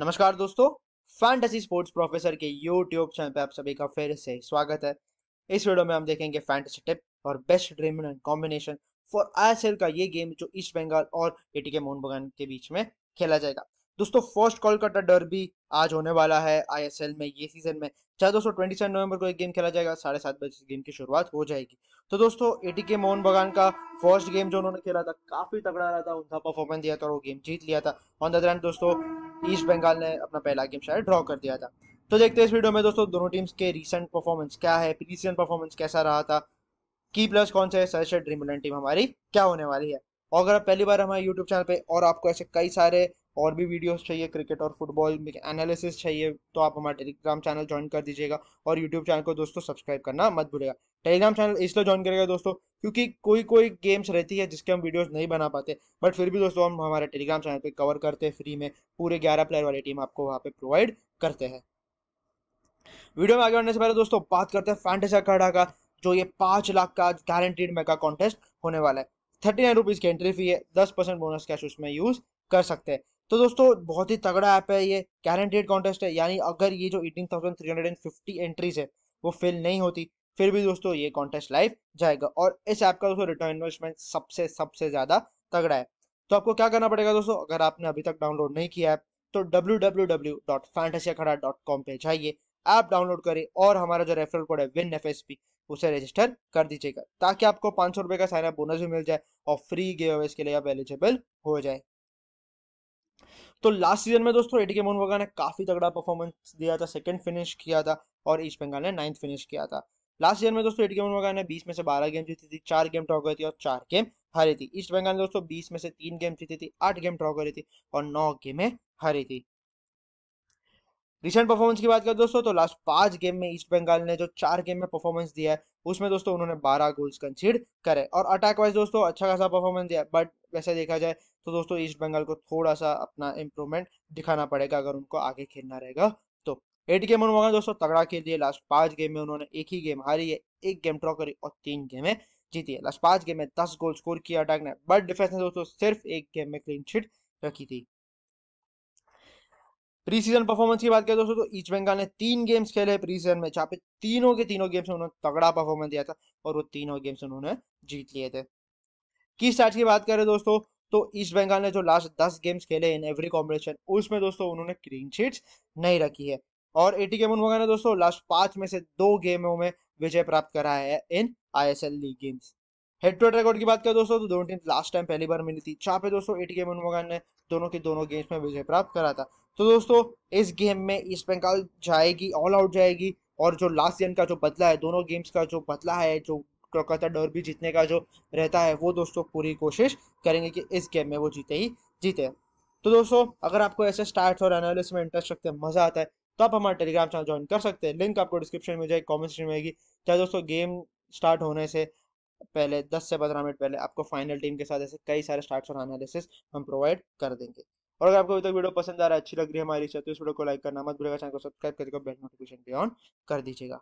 नमस्कार दोस्तों fantasy sports professor के यूट्यूब चैनल पे आप सभी का फिर से स्वागत है इस वीडियो में हम देखेंगे फैंटेसी टिप और best dream and combination for ISL का ये गेम जो ईस्ट बंगाल और एटीके मोहन बगान के बीच में खेला जाएगा दोस्तों फर्स्ट कोलकाता डर्बी आज होने वाला है आई में ये सीजन में चाहे दोस्तों ट्वेंटी सेवन नवंबर को एक गेम खेला जाएगा साढ़े सात बजे गेम की शुरुआत हो जाएगी तो दोस्तों एटी के मोहन बगान का फर्स्ट गेम जो उन्होंने खेला था काफी तगड़ा रहा था उनका परफॉर्मेंस दिया था और वो गेम जीत लिया था ऑन द दौरान दोस्तों ईस्ट बंगाल ने अपना पहला गेम शायद ड्रॉ कर दिया था तो देखते हैं इस वीडियो में दोस्तों दोनों टीम्स के रिसेंट परफॉर्मेंस क्या है प्री सीजन परफॉर्मेंस कैसा रहा था की प्लस कौन सा है से ड्रीम इलेवन टीम हमारी क्या होने वाली है और अगर आप पहली बार हमारे यूट्यूब चैनल पे और आपको ऐसे कई सारे और भी वीडियोस चाहिए क्रिकेट और फुटबॉल एनालिसिस चाहिए तो आप हमारा टेलीग्राम चैनल ज्वाइन कर दीजिएगा और यूट्यूब चैनल को दोस्तों सब्सक्राइब करना मत भूलेगा टेलीग्राम चैनल इसलिए ज्वाइन करेगा दोस्तों क्योंकि कोई कोई गेम्स रहती है जिसके हम वीडियोस नहीं बना पाते बट फिर भी दोस्तों हम हमारे टेलीग्राम चैनल पे कवर करते हैं फ्री में पूरे ग्यारह प्लेयर वाली टीम आपको वहाँ पे प्रोवाइड करते हैं वीडियो में आगे बढ़ने से पहले दोस्तों बात करते हैं फैंटेसी अखाड़ा का जो ये पाँच लाख का गारंटीड मेगा कॉन्टेस्ट होने वाला है थर्टी नाइन रुपीज़ की एंट्री फी है दस परसेंट बोनस कैश उसमें यूज़ कर सकते हैं तो दोस्तों बहुत ही तगड़ा ऐप है ये गारंटेड कॉन्टेस्ट है यानी अगर ये जो eighteen thousand three hundred and fifty entries है वो फेल नहीं होती फिर भी दोस्तों ये कॉन्टेस्ट लाइव जाएगा और इस ऐप का दोस्तों रिटर्न इन्वेस्टमेंट सबसे सबसे ज़्यादा तगड़ा है तो आपको क्या करना पड़ेगा दोस्तों अगर आपने अभी तक डाउनलोड नहीं किया ऐप तो कॉम पे जाइए ऐप डाउनलोड करें और हमारा जो रेफरल कोड है विन एफ उसे रजिस्टर कर दीजिएगा ताकि आपको पांच सौ रुपए का साइन अप बोनस भी मिल जाए और फ्री गेम के लिए आप एलिजिबल हो जाए तो लास्ट सीजन में दोस्तों एटीके मोहन बगान ने काफी तगड़ा परफॉर्मेंस दिया था सेकंड फिनिश किया था और ईस्ट बंगाल ने नाइन्थ फिनिश किया था लास्ट सीजन में दोस्तों एटीके मोहन बगान ने बीस में से बारह गेम जीती थी चार गेम ड्रॉ करी थी और चार गेम हारी थी ईस्ट बंगाल ने दोस्तों बीस में से तीन गेम जीती थी आठ गेम ड्रॉ करी थी और नौ गेमें हारी थी रिसेंट परफॉर्मेंस की बात करें दोस्तों तो लास्ट पांच गेम में ईस्ट बंगाल ने जो चार गेम में परफॉर्मेंस दिया है उसमें दोस्तों उन्होंने 12 गोल्स कंसीड करे और अटैक वाइज दोस्तों अच्छा खासा परफॉर्मेंस दिया बट वैसे देखा जाए तो दोस्तों ईस्ट बंगाल को थोड़ा सा अपना इंप्रूवमेंट दिखाना पड़ेगा अगर उनको आगे खेलना रहेगा तो एट गेम उन्होंने दोस्तों तगड़ा खेल दिया लास्ट पांच गेम में उन्होंने एक ही गेम हारी है एक गेम ड्रॉ करी और तीन गेमें जीती है लास्ट पांच गेम में दस गोल स्कोर किया अटैक ने बट डिफेंस ने दोस्तों सिर्फ एक गेम में क्लीन शीट रखी थी प्री सीजन परफॉर्मेंस की बात करें दोस्तों तो ईस्ट बंगाल ने तीन गेम्स खेले प्री सीजन में जहाँ पे तीनों के तीनों गेम्स में उन्होंने तगड़ा परफॉर्मेंस दिया था और वो तीनों गेम्स उन्होंने जीत लिए थे किस स्टार्ट की बात करें दोस्तों तो ईस्ट बंगाल ने जो लास्ट दस गेम्स खेले इन एवरी कॉम्पिटिशन उसमें दोस्तों उन्होंने क्लीन शीट्स नहीं रखी है और एटी के मोहन ने दोस्तों लास्ट पांच में से दो गेमों में विजय प्राप्त करा है in I league games head to head record की बात करें दोस्तों तो दोनों टीम लास्ट टाइम पहली बार मिली थी जहाँ पे दोस्तों एटी के मोहन ने दोनों के दोनों गेम्स में विजय प्राप्त करा था तो दोस्तों इस गेम में ईस्ट बंगाल जाएगी ऑल आउट जाएगी और जो लास्ट सीजन का जो बदला है दोनों गेम्स का जो बदला है जो कोलकाता डर्बी जीतने का जो रहता है वो दोस्तों पूरी कोशिश करेंगे कि इस गेम में वो जीते ही जीते तो दोस्तों अगर आपको ऐसे स्टार्ट और एनालिस में इंटरेस्ट रखते हैं मजा आता है तो आप हमारे टेलीग्राम चैनल ज्वाइन कर सकते हैं लिंक आपको डिस्क्रिप्शन में जाएगी कॉमेंट में आएगी चाहे दोस्तों गेम स्टार्ट होने से पहले दस से पंद्रह मिनट पहले आपको फाइनल टीम के साथ ऐसे कई सारे स्टार्ट और एनालिसिस हम प्रोवाइड कर देंगे और अगर आपको अभी तक वीडियो पसंद आ रहा है अच्छी लग रही है हमारी तो इस वीडियो को लाइक करना मत भूलिएगा चैनल को सब्सक्राइब करके बेल नोटिफिकेशन भी ऑन कर दीजिएगा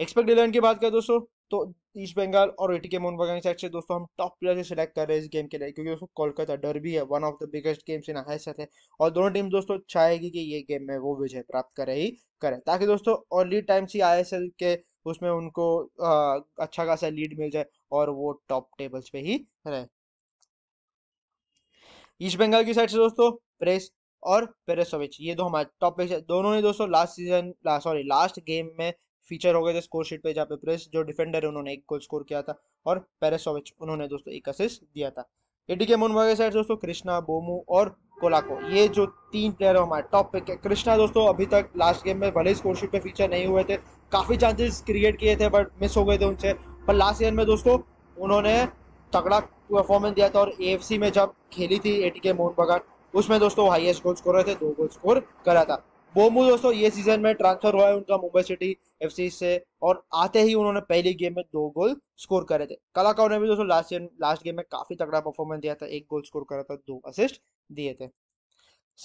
एक्सपेक्ट इलेवन की बात करें दोस्तों तो ईस्ट बंगाल और एटीके मोहन बगान साइड से दोस्तों हम टॉप प्लेयर से सिलेक्ट कर रहे हैं इस गेम के लिए क्योंकि दोस्तों कोलकाता डर्बी है one of the biggest games in हाई हैसियत है और दोनों टीम दोस्तों चाहेगी कि ये गेम में वो विजय प्राप्त करे ही करे ताकि दोस्तों और लीड टाइम से आई के उसमें उनको आ, अच्छा खासा लीड मिल जाए और वो टॉप टेबल्स पे ही रहे ईस्ट बंगाल की साइड से दोस्तों प्रेस और पेरेसोविच ये दो हमारे टॉप पे दोनों ने दोस्तों लास्ट सीजन ला, सॉरी लास्ट गेम में फीचर हो गए थे स्कोर शीट पे जहाँ पे प्रेस जो डिफेंडर है उन्होंने एक गोल स्कोर किया था और पेरेसोविच उन्होंने दोस्तों एक असिस्ट दिया था एडी के मोनबा के साइड दोस्तों कृष्णा बोमू और कोलाको ये जो तीन प्लेयर हमारे टॉप पे कृष्णा दोस्तों अभी तक लास्ट गेम में भले ही स्कोर शीट पे फीचर नहीं हुए थे काफ़ी चांसेस क्रिएट किए थे बट मिस हो गए थे उनसे पर लास्ट ईयर में दोस्तों उन्होंने तगड़ा परफॉर्मेंस दिया था और ए में जब खेली थी ए टी के मोहन बगान उसमें दोस्तों हाईएस्ट गोल स्कोर थे दो गोल स्कोर करा था बोमू दोस्तों ये सीजन में ट्रांसफर हुआ है उनका मुंबई सिटी एफ से और आते ही उन्होंने पहली गेम में दो गोल स्कोर करे थे कलाकार ने भी दोस्तों लास्ट लास्ट गेम में काफी तगड़ा परफॉर्मेंस दिया था एक गोल स्कोर करा था दो असिस्ट दिए थे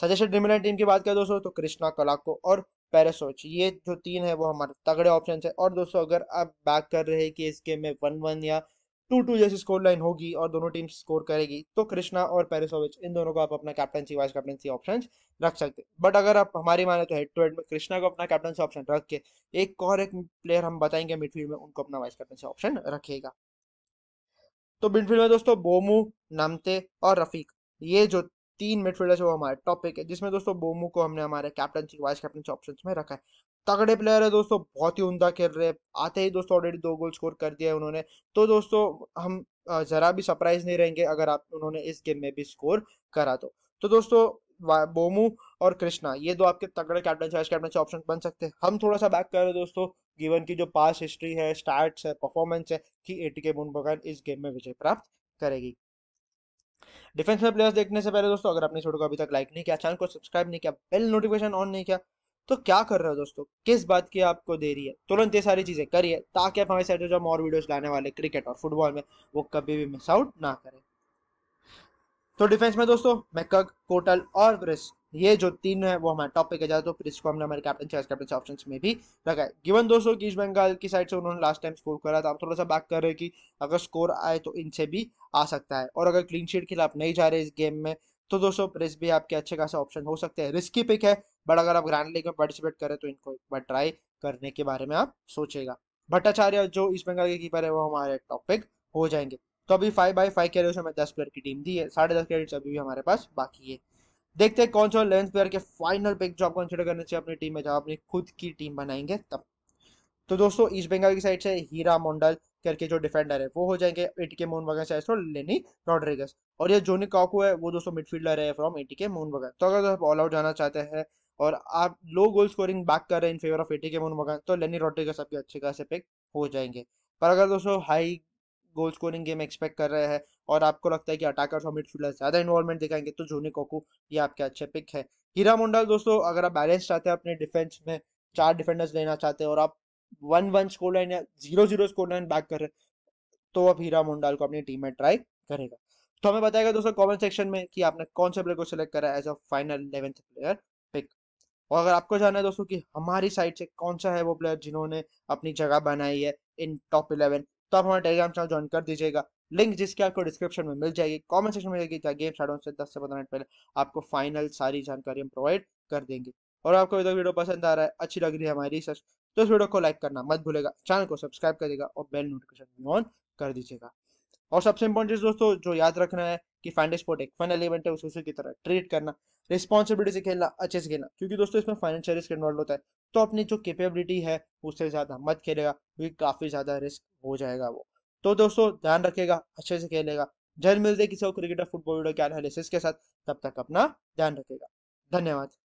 सजेशन डिमिनेंट टीम की बात करें दोस्तों तो कृष्णा कलाको और पेरेसोच ये जो तीन है वो हमारे तगड़े ऑप्शन है और दोस्तों अगर आप बात कर रहे हैं कि इस गेम में वन वन या टू टू जैसी स्कोर लाइन होगी और दोनों टीम स्कोर करेगी तो कृष्णा और पेरिसोविच इन दोनों को आप अपना कैप्टनसी वाइस कैप्टनसी ऑप्शन रख सकते हैं बट अगर आप हमारी माने तो हेड टू हेड में कृष्णा को अपना कैप्टनसी ऑप्शन रख के एक और एक प्लेयर हम बताएंगे मिडफील्ड में उनको अपना वाइस कैप्टनसी ऑप्शन रखेगा तो मिडफील्ड में दोस्तों बोमू नामते और रफीक ये जो तीन मिडफील्डर्स वो हमारे टॉपिक है जिसमें दोस्तों बोमू को हमने हमारे कैप्टनसी वाइस कैप्टनसी ऑप्शन में रखा है तगड़े प्लेयर है दोस्तों बहुत ही उमदा खेल रहे हैं आते ही दोस्तों ऑलरेडी दो गोल स्कोर कर दिया है उन्होंने तो दोस्तों हम ज़रा भी सरप्राइज नहीं रहेंगे अगर आप उन्होंने इस गेम में भी स्कोर करा तो तो दोस्तों बोमू और कृष्णा ये दो आपके तगड़े कैप्टन वाइस कैप्टन ऑप्शन बन सकते हैं हम थोड़ा सा बैक कर रहे हैं दोस्तों गिवन की जो पास हिस्ट्री है स्टार्ट है परफॉर्मेंस है कि बोन मोहन इस गेम में विजय प्राप्त करेगी डिफेंस में प्लेयर्स देखने से पहले दोस्तों अगर आपने छोटे को अभी तक लाइक नहीं किया चैनल को सब्सक्राइब नहीं किया बेल नोटिफिकेशन ऑन नहीं किया तो क्या कर रहे हो दोस्तों किस बात की आपको दे रही है तुरंत ये सारी चीज़ें करिए ताकि आप हमारे साइड जो हम और वीडियोस लाने वाले क्रिकेट और फुटबॉल में वो कभी भी मिस आउट ना करें तो डिफेंस में दोस्तों मैकग कोटल और ब्रिस ये जो तीन है वो हमारे टॉपिक है ज्यादा तो फिर इसको हमने हमारे कैप्टन चाइस कैप्टन ऑप्शन में भी रखा है गिवन दोस्तों कि बंगाल की साइड से उन्होंने लास्ट टाइम स्कोर करा था आप थोड़ा सा बात कर रहे हैं कि अगर स्कोर आए तो इनसे भी आ सकता है और अगर क्लीन शीट खिलाफ नहीं जा रहे इस गेम में तो दोस्तों रिस्क भी आपके अच्छे खासा ऑप्शन हो सकते हैं रिस्की पिक है बट अगर आप ग्रैंड लीग में पार्टिसिपेट करें तो इनको एक बार ट्राई करने के बारे में आप सोचेगा भट्टाचार्य जो ईस्ट बंगाल के कीपर है वो हमारे टॉपिक हो जाएंगे तो अभी फाइव बाई फाइव कैरियर हमें दस प्लेयर की टीम दी है साढ़े दस कैरियर अभी भी हमारे पास बाकी है देखते हैं कौन सा इलेवन प्लेयर के फाइनल पिक जो आप कंसिडर करना चाहिए अपनी टीम में जब अपनी खुद की टीम बनाएंगे तब तो दोस्तों ईस्ट बंगाल की साइड से हीरा मंडल करके जो डिफेंडर है वो हो जाएंगे एटीके मोहनबगन से तो लेनी रॉड्रिगस और ये जोनी काकू है वो दोस्तों मिडफील्डर है फ्रॉम एटीके मोहनबगन तो अगर आप ऑल आउट जाना चाहते हैं और आप लो गोल स्कोरिंग बैक कर रहे हैं in favour of ATK Mohun Bagan तो लेनी रॉड्रिगस आपके अच्छे खासे पिक हो जाएंगे पर अगर दोस्तों high goal scoring game expect कर रहे हैं और आपको लगता है कि अटैकर्स और मिडफील्डर ज्यादा इन्वॉल्वमेंट दिखाएंगे तो जोनी कोकू ये आपके अच्छे पिक है हीरा मुंडल दोस्तों अगर आप बैलेंस चाहते हैं अपने डिफेंस में चार डिफेंडर्स लेना चाहते हैं और आप वन वन स्कोर लाइन या zero zero score line back कर रहे तो अब हीरा मुंडाल को अपनी टीम में ट्राई करेगा तो हमें बताएगा दोस्तों कमेंट सेक्शन में कि आपने कौन से प्लेयर को सिलेक्ट करा as a final eleventh player pick और अगर आपको जानना है दोस्तों कि हमारी साइड से कौन सा है वो प्लेयर जिन्होंने अपनी जगह बनाई है इन टॉप इलेवन तो आप हमारे टेलीग्राम चैनल ज्वाइन कर दीजिएगा लिंक जिसकी आपको डिस्क्रिप्शन में मिल जाएगी कमेंट सेक्शन में जाएगी गेम स्टार्ट होने से 10 से 15 मिनट पहले आपको फाइनल सारी जानकारी हम प्रोवाइड कर देंगे और आपको वीडियो पसंद आ रहा है अच्छी लग रही है हमारी रिसर्च तो इस वीडियो को लाइक करना मत भूलेगा चैनल को सब्सक्राइब करेगा और बेल नोटिफिकेशन ऑन कर दीजिएगा और सबसे इंपॉर्टेंट चीज दोस्तों जो याद रखना है कि फाइनल स्पोर्ट एक फन एलिमेंट है उसे की तरह ट्रीट करना रिस्पॉन्सिबिलिटी से खेलना अच्छे से खेलना क्योंकि दोस्तों इसमें फाइनेंशियल रिस्क इन्वॉल्व होता है तो अपनी जो कैपेबिलिटी है उससे ज्यादा मत खेलेगा क्योंकि काफी ज्यादा रिस्क हो जाएगा वो तो दोस्तों ध्यान रखेगा अच्छे से खेलेगा जल्द मिलते किसी और क्रिकेटर फुटबॉल वीडियो के एनालिसिस के साथ तब तक अपना ध्यान रखेगा धन्यवाद